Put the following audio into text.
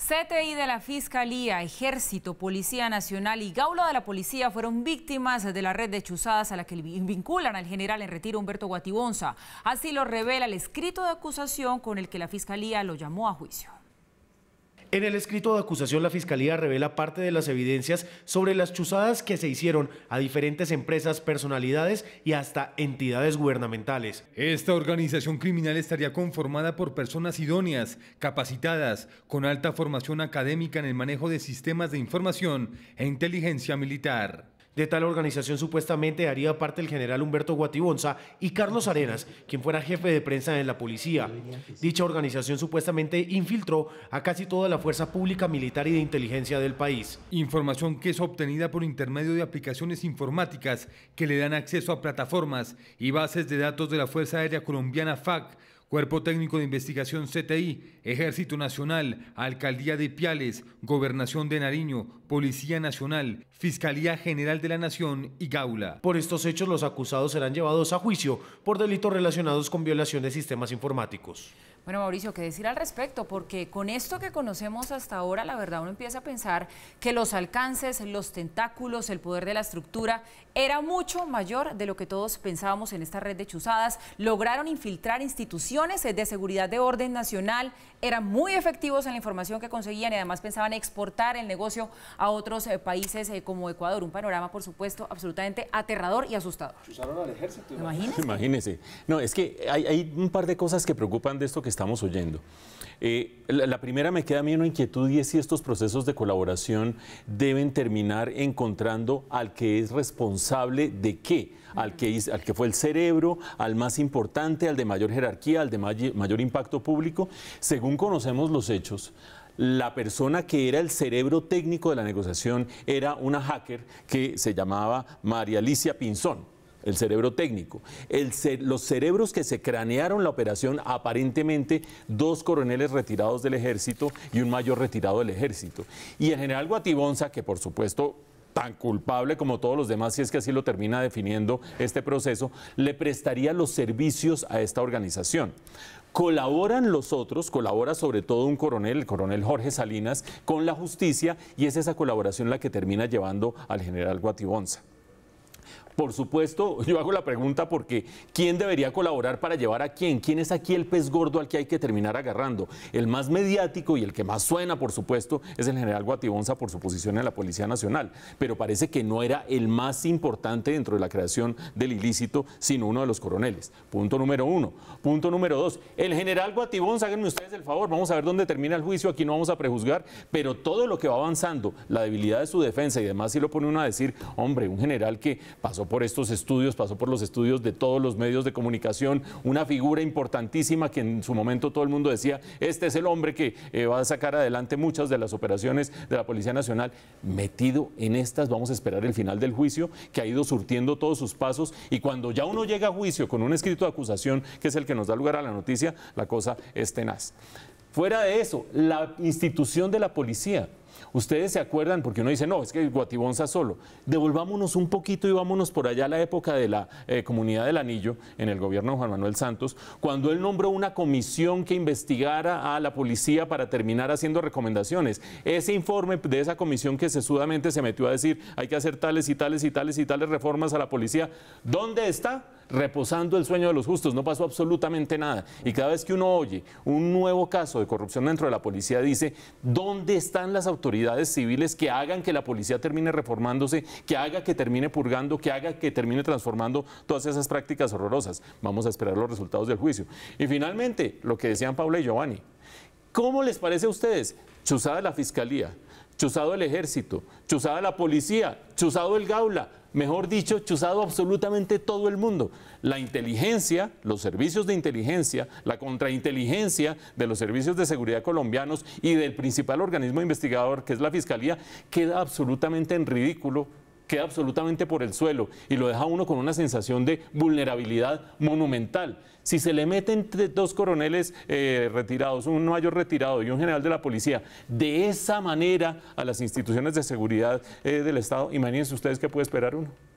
CTI de la Fiscalía, Ejército, Policía Nacional y Gaula de la Policía fueron víctimas de la red de chuzadas a la que vinculan al general en retiro Humberto Guatibonza. Así lo revela el escrito de acusación con el que la Fiscalía lo llamó a juicio. En el escrito de acusación, la Fiscalía revela parte de las evidencias sobre las chuzadas que se hicieron a diferentes empresas, personalidades y hasta entidades gubernamentales. Esta organización criminal estaría conformada por personas idóneas, capacitadas, con alta formación académica en el manejo de sistemas de información e inteligencia militar. De tal organización supuestamente haría parte el general Humberto Guatibonza y Carlos Arenas, quien fuera jefe de prensa en la policía. Dicha organización supuestamente infiltró a casi toda la fuerza pública militar y de inteligencia del país. Información que es obtenida por intermedio de aplicaciones informáticas que le dan acceso a plataformas y bases de datos de la Fuerza Aérea Colombiana FAC Cuerpo Técnico de Investigación CTI, Ejército Nacional, Alcaldía de Piales, Gobernación de Nariño, Policía Nacional, Fiscalía General de la Nación y Gaula. Por estos hechos, los acusados serán llevados a juicio por delitos relacionados con violación de sistemas informáticos. Bueno, Mauricio, ¿qué decir al respecto? Porque con esto que conocemos hasta ahora, la verdad uno empieza a pensar que los alcances, los tentáculos, el poder de la estructura era mucho mayor de lo que todos pensábamos en esta red de chuzadas. Lograron infiltrar instituciones de seguridad de orden nacional, eran muy efectivos en la información que conseguían y además pensaban exportar el negocio a otros eh, países eh, como Ecuador. Un panorama, por supuesto, absolutamente aterrador y asustador. Chuzaron al ejército. Imagínese. No, es que hay, hay un par de cosas que preocupan de esto que está estamos oyendo. Eh, la, primera me queda a mí una inquietud y es si estos procesos de colaboración deben terminar encontrando al que es responsable de qué, al que, al que fue el cerebro, al más importante, al de mayor jerarquía, al de mayor impacto público. Según conocemos los hechos, la persona que era el cerebro técnico de la negociación era una hacker que se llamaba María Alicia Pinzón el cerebro técnico. los cerebros que se cranearon la operación, aparentemente dos coroneles retirados del ejército y un mayor retirado del ejército. Y el general Guatibonza, que por supuesto tan culpable como todos los demás, si es que así lo termina definiendo este proceso, le prestaría los servicios a esta organización. Colaboran los otros, colabora sobre todo un coronel, el coronel Jorge Salinas, con la justicia y es esa colaboración la que termina llevando al general Guatibonza. Por supuesto, yo hago la pregunta porque ¿quién debería colaborar para llevar a quién? ¿Quién es aquí el pez gordo al que hay que terminar agarrando? El más mediático y el que más suena, por supuesto, es el general Guatibonza por su posición en la Policía Nacional, pero parece que no era el más importante dentro de la creación del ilícito, sino uno de los coroneles. Punto número uno. Punto número dos, el general Guatibonza, háganme ustedes el favor, vamos a ver dónde termina el juicio, aquí no vamos a prejuzgar, pero todo lo que va avanzando, la debilidad de su defensa y demás, si lo pone uno a decir, hombre, un general que pasó por estos estudios, pasó por los estudios de todos los medios de comunicación, una figura importantísima que en su momento todo el mundo decía, este es el hombre que eh, va a sacar adelante muchas de las operaciones de la Policía Nacional, metido en estas, vamos a esperar el final del juicio, que ha ido surtiendo todos sus pasos y cuando ya uno llega a juicio con un escrito de acusación, que es el que nos da lugar a la noticia, la cosa es tenaz. Fuera de eso, la institución de la policía, Ustedes se acuerdan, porque uno dice, no, es que Guatibonza solo. Devolvámonos un poquito y vámonos por allá a la época de la eh, Comunidad del Anillo, en el gobierno de Juan Manuel Santos, cuando él nombró una comisión que investigara a la policía para terminar haciendo recomendaciones. Ese informe de esa comisión que sesudamente se metió a decir, hay que hacer tales y tales y tales y tales reformas a la policía, ¿dónde está? reposando el sueño de los justos, no pasó absolutamente nada. Y cada vez que uno oye un nuevo caso de corrupción dentro de la policía, dice, ¿dónde están las autoridades civiles que hagan que la policía termine reformándose, que haga que termine purgando, que haga que termine transformando todas esas prácticas horrorosas? Vamos a esperar los resultados del juicio. Y finalmente, lo que decían Paula y Giovanni, ¿cómo les parece a ustedes? Chuzada la fiscalía, chuzado el ejército, chuzada la policía, chuzado el gaula, mejor dicho, chuzado absolutamente todo el mundo. La inteligencia, los servicios de inteligencia, la contrainteligencia de los servicios de seguridad colombianos y del principal organismo investigador, que es la Fiscalía, queda absolutamente en ridículo queda absolutamente por el suelo y lo deja uno con una sensación de vulnerabilidad monumental. Si se le meten dos coroneles eh, retirados, un mayor retirado y un general de la policía, de esa manera a las instituciones de seguridad eh, del Estado, imagínense ustedes qué puede esperar uno.